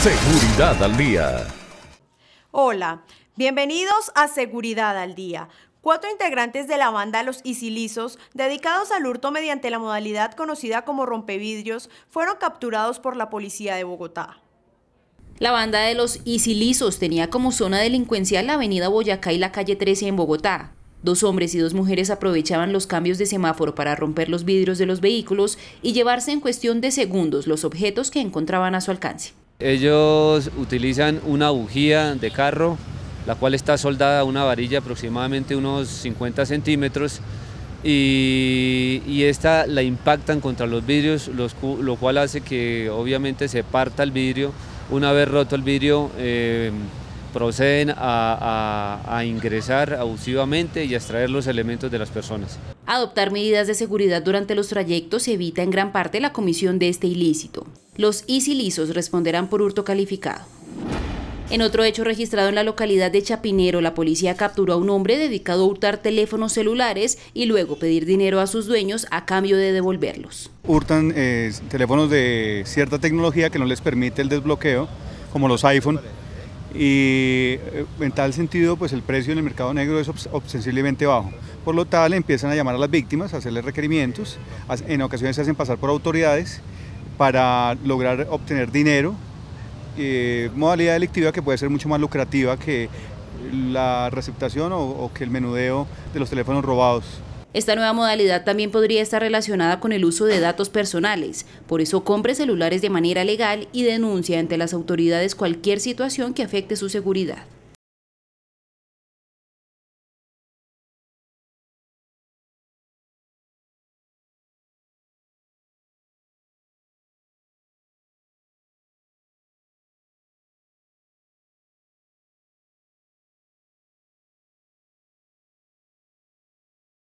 Seguridad al Día. Hola, bienvenidos a Seguridad al Día. Cuatro integrantes de la banda Los Isilizos, dedicados al hurto mediante la modalidad conocida como rompevidrios, fueron capturados por la policía de Bogotá. La banda de Los Isilizos tenía como zona delincuencia la avenida Boyacá y la calle 13 en Bogotá. Dos hombres y dos mujeres aprovechaban los cambios de semáforo para romper los vidrios de los vehículos y llevarse en cuestión de segundos los objetos que encontraban a su alcance. Ellos utilizan una bujía de carro, la cual está soldada a una varilla aproximadamente unos 50 centímetros y, esta la impactan contra los vidrios, lo cual hace que obviamente se parta el vidrio. Una vez roto el vidrio, eh, proceden a, a, ingresar abusivamente y a extraer los elementos de las personas. Adoptar medidas de seguridad durante los trayectos evita en gran parte la comisión de este ilícito. Los isilisos responderán por hurto calificado. En otro hecho registrado en la localidad de Chapinero, la policía capturó a un hombre dedicado a hurtar teléfonos celulares y luego pedir dinero a sus dueños a cambio de devolverlos. Hurtan eh, teléfonos de cierta tecnología que no les permite el desbloqueo, como los iPhone, y eh, en tal sentido pues el precio en el mercado negro es ostensiblemente bajo. Por lo tal empiezan a llamar a las víctimas, a hacerles requerimientos, en ocasiones se hacen pasar por autoridades para lograr obtener dinero, eh, modalidad delictiva que puede ser mucho más lucrativa que la receptación o, o que el menudeo de los teléfonos robados. Esta nueva modalidad también podría estar relacionada con el uso de datos personales, por eso compre celulares de manera legal y denuncia ante las autoridades cualquier situación que afecte su seguridad.